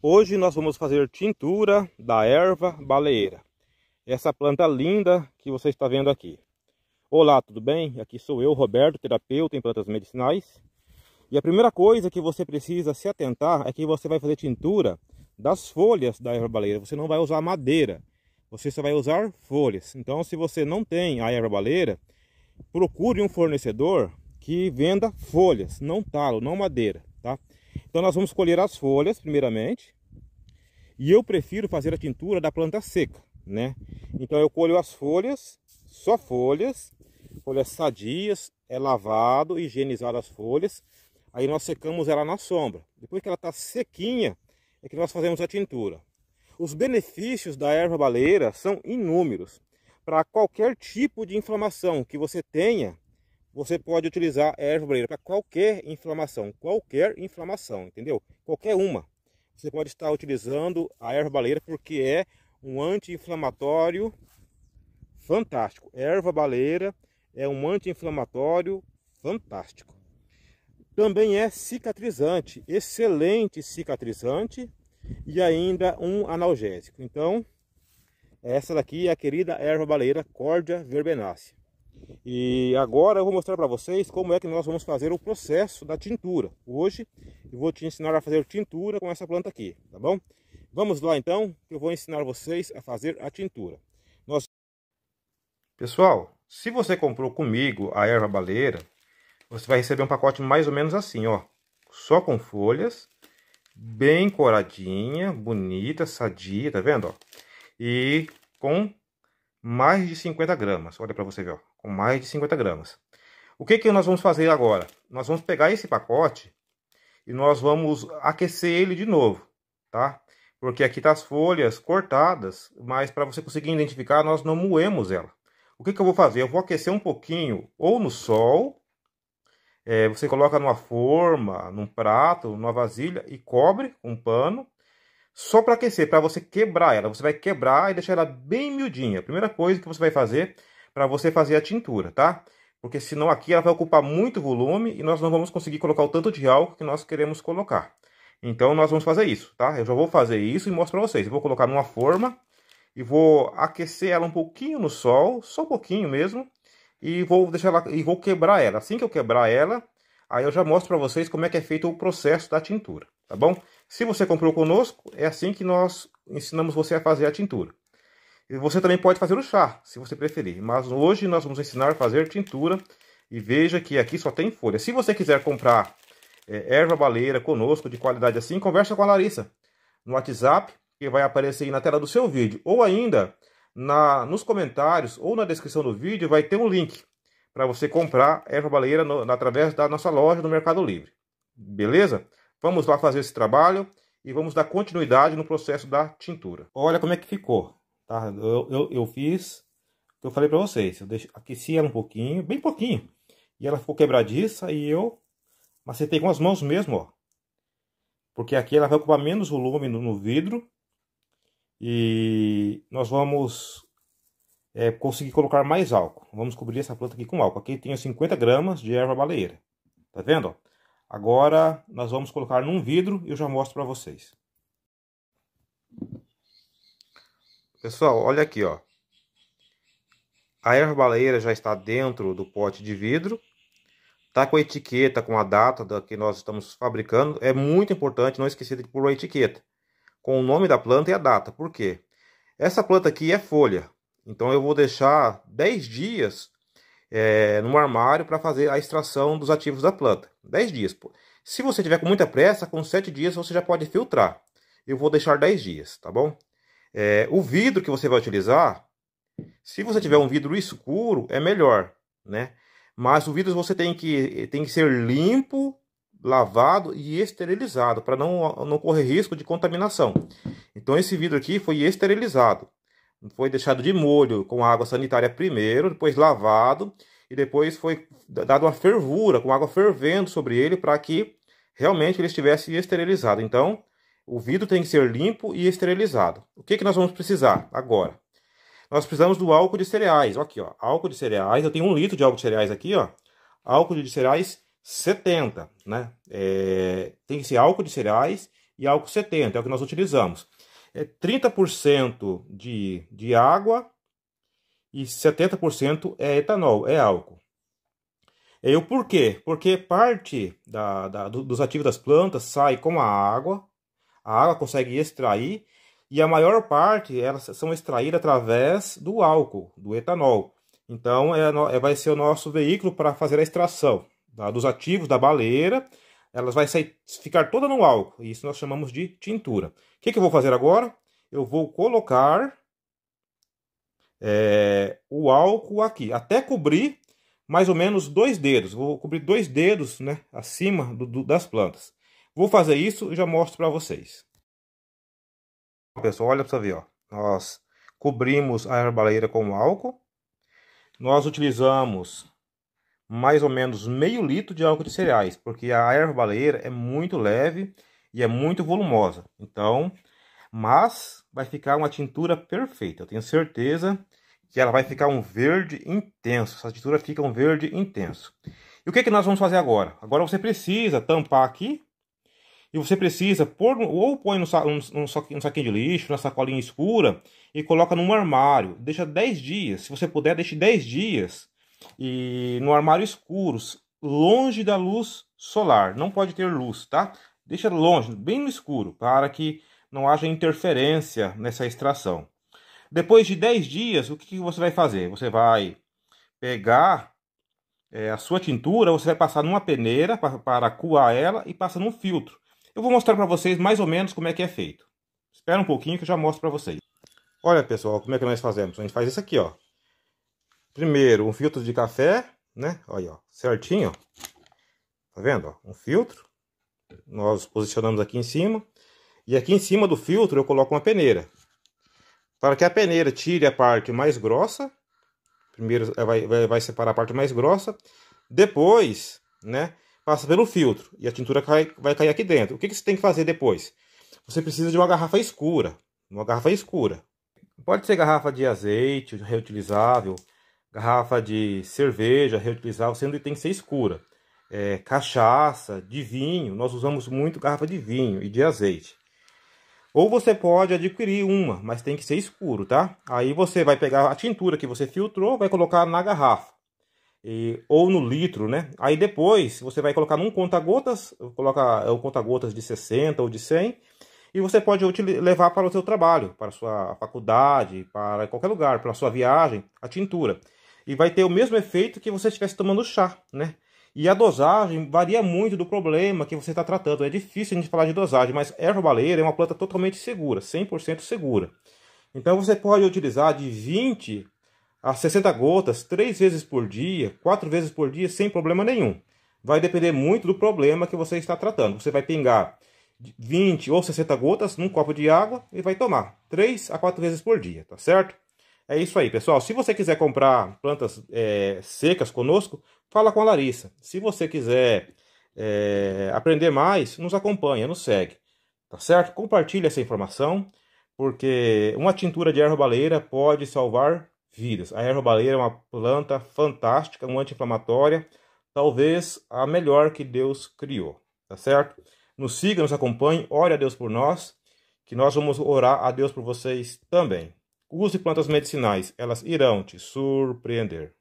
Hoje nós vamos fazer tintura da erva baleeira. Essa planta linda que você está vendo aqui. Olá, tudo bem? Aqui sou eu, Roberto, terapeuta em plantas medicinais. E a primeira coisa que você precisa se atentar é que você vai fazer tintura das folhas da erva baleeira. Você não vai usar madeira, você só vai usar folhas. Então, se você não tem a erva baleeira, procure um fornecedor que venda folhas, não talo, não madeira, tá? Então nós vamos colher as folhas primeiramente. E eu prefiro fazer a tintura da planta seca, né? Então eu colho as folhas, só folhas, folhas sadias, é lavado, higienizado as folhas. Aí nós secamos ela na sombra. Depois que ela está sequinha, é que nós fazemos a tintura. Os benefícios da erva baleira são inúmeros para qualquer tipo de inflamação que você tenha você pode utilizar a erva breira para qualquer inflamação, qualquer inflamação, entendeu? Qualquer uma. Você pode estar utilizando a erva baleira porque é um anti-inflamatório fantástico. Erva baleira é um anti-inflamatório fantástico. Também é cicatrizante, excelente cicatrizante e ainda um analgésico. Então, essa daqui é a querida erva baleira Cordia verbenacea. E agora eu vou mostrar para vocês como é que nós vamos fazer o processo da tintura. Hoje eu vou te ensinar a fazer tintura com essa planta aqui, tá bom? Vamos lá então, que eu vou ensinar vocês a fazer a tintura. Nós... Pessoal, se você comprou comigo a erva baleira, você vai receber um pacote mais ou menos assim, ó. Só com folhas, bem coradinha, bonita, sadia, tá vendo? Ó? E com mais de 50 gramas, olha para você ver, ó com mais de 50 gramas. O que, que nós vamos fazer agora? Nós vamos pegar esse pacote e nós vamos aquecer ele de novo, tá? Porque aqui tá as folhas cortadas, mas para você conseguir identificar, nós não moemos ela. O que, que eu vou fazer? Eu vou aquecer um pouquinho ou no sol, é, você coloca numa forma, num prato, numa vasilha e cobre um pano, só para aquecer, para você quebrar ela. Você vai quebrar e deixar ela bem miudinha. A primeira coisa que você vai fazer para você fazer a tintura, tá? Porque senão aqui ela vai ocupar muito volume e nós não vamos conseguir colocar o tanto de álcool que nós queremos colocar. Então nós vamos fazer isso, tá? Eu já vou fazer isso e mostro para vocês. Eu vou colocar numa forma e vou aquecer ela um pouquinho no sol, só um pouquinho mesmo, e vou deixar ela e vou quebrar ela. Assim que eu quebrar ela, aí eu já mostro para vocês como é que é feito o processo da tintura, tá bom? Se você comprou conosco, é assim que nós ensinamos você a fazer a tintura. Você também pode fazer o chá, se você preferir. Mas hoje nós vamos ensinar a fazer tintura. E veja que aqui só tem folha. Se você quiser comprar é, erva baleira conosco, de qualidade assim, conversa com a Larissa no WhatsApp, que vai aparecer aí na tela do seu vídeo. Ou ainda, na, nos comentários ou na descrição do vídeo, vai ter um link para você comprar erva baleira no, através da nossa loja no Mercado Livre. Beleza? Vamos lá fazer esse trabalho e vamos dar continuidade no processo da tintura. Olha como é que ficou. Tá? Eu, eu, eu fiz o que eu falei para vocês. Eu deixo, aqueci ela um pouquinho, bem pouquinho. E ela ficou quebradiça e eu macetei com as mãos mesmo, ó. Porque aqui ela vai ocupar menos volume no, no vidro. E nós vamos é, conseguir colocar mais álcool. Vamos cobrir essa planta aqui com álcool. Aqui tenho 50 gramas de erva baleeira. Tá vendo? Agora nós vamos colocar num vidro e eu já mostro para vocês. Pessoal, olha aqui, ó. A erva baleira já está dentro do pote de vidro. Tá com a etiqueta, com a data da que nós estamos fabricando. É muito importante não esquecer de pôr a etiqueta com o nome da planta e a data. Por quê? Essa planta aqui é folha. Então eu vou deixar 10 dias é, no armário para fazer a extração dos ativos da planta. 10 dias. Se você tiver com muita pressa, com 7 dias você já pode filtrar. Eu vou deixar 10 dias, tá bom? É, o vidro que você vai utilizar, se você tiver um vidro escuro, é melhor, né? Mas o vidro você tem que, tem que ser limpo, lavado e esterilizado, para não, não correr risco de contaminação. Então esse vidro aqui foi esterilizado. Foi deixado de molho com água sanitária primeiro, depois lavado e depois foi dado uma fervura, com água fervendo sobre ele para que realmente ele estivesse esterilizado. Então, o vidro tem que ser limpo e esterilizado. O que, que nós vamos precisar agora? Nós precisamos do álcool de cereais. Aqui, ó, álcool de cereais. Eu tenho um litro de álcool de cereais aqui, ó. Álcool de cereais 70, né? É, tem ser álcool de cereais e álcool 70, é o que nós utilizamos. É 30% de, de água e 70% é etanol, é álcool. É, e o porquê? Porque parte da, da, dos ativos das plantas sai com a água a água consegue extrair e a maior parte elas são extraídas através do álcool, do etanol. Então é, é vai ser o nosso veículo para fazer a extração tá? dos ativos da baleira. Elas vai sair, ficar toda no álcool. Isso nós chamamos de tintura. O que, que eu vou fazer agora? Eu vou colocar é, o álcool aqui, até cobrir mais ou menos dois dedos. Vou cobrir dois dedos né, acima do, do, das plantas. Vou fazer isso e já mostro para vocês. Pessoal, olha para você ver, ó. Nós cobrimos a herbaleira com álcool. Nós utilizamos mais ou menos meio litro de álcool de cereais, porque a herbaleira é muito leve e é muito volumosa. Então, mas vai ficar uma tintura perfeita. Eu tenho certeza que ela vai ficar um verde intenso. Essa tintura fica um verde intenso. E o que, é que nós vamos fazer agora? Agora você precisa tampar aqui e você precisa pôr ou põe num, um, um saquinho de lixo, na sacolinha escura e coloca num armário. Deixa 10 dias, se você puder, deixe 10 dias e no armário escuro, longe da luz solar. Não pode ter luz, tá? Deixa longe, bem no escuro, para que não haja interferência nessa extração. Depois de 10 dias, o que você vai fazer? Você vai pegar é, a sua tintura, você vai passar numa peneira para, para coar ela e passa num filtro. Eu vou mostrar para vocês mais ou menos como é que é feito. Espera um pouquinho que eu já mostro para vocês. Olha pessoal, como é que nós fazemos? A gente faz isso aqui, ó. Primeiro, um filtro de café, né? Olha, ó, certinho. Tá vendo? Ó? Um filtro. Nós posicionamos aqui em cima. E aqui em cima do filtro eu coloco uma peneira. Para que a peneira tire a parte mais grossa. Primeiro eh, vai, vai, vai separar a parte mais grossa. Depois, né? passa pelo filtro e a tintura cai, vai cair aqui dentro. O que, que você tem que fazer depois? Você precisa de uma garrafa escura, uma garrafa escura. Pode ser garrafa de azeite reutilizável, garrafa de cerveja reutilizável, sendo que tem que ser escura. É, cachaça, de vinho, nós usamos muito garrafa de vinho e de azeite. Ou você pode adquirir uma, mas tem que ser escuro, tá? Aí você vai pegar a tintura que você filtrou, vai colocar na garrafa e, ou no litro, né? Aí depois você vai colocar num conta-gotas, coloca é, o conta-gotas de 60 ou de 100, e você pode levar para o seu trabalho, para a sua faculdade, para qualquer lugar, para a sua viagem, a tintura. E vai ter o mesmo efeito que você estivesse tomando chá, né? E a dosagem varia muito do problema que você está tratando. É difícil a gente falar de dosagem, mas erva baleira é uma planta totalmente segura, 100% segura. Então você pode utilizar de 20 a 60 gotas três vezes por dia, quatro vezes por dia, sem problema nenhum. Vai depender muito do problema que você está tratando. Você vai pingar 20 ou 60 gotas num copo de água e vai tomar três a quatro vezes por dia, tá certo? É isso aí, pessoal. Se você quiser comprar plantas é, secas conosco, fala com a Larissa. Se você quiser é, aprender mais, nos acompanha, nos segue, tá certo? Compartilhe essa informação, porque uma tintura de erva baleira pode salvar vidas. A erva baleira é uma planta fantástica, um anti-inflamatória, talvez a melhor que Deus criou, tá certo? Nos siga, nos acompanhe, ore a Deus por nós, que nós vamos orar a Deus por vocês também. Use plantas medicinais, elas irão te surpreender.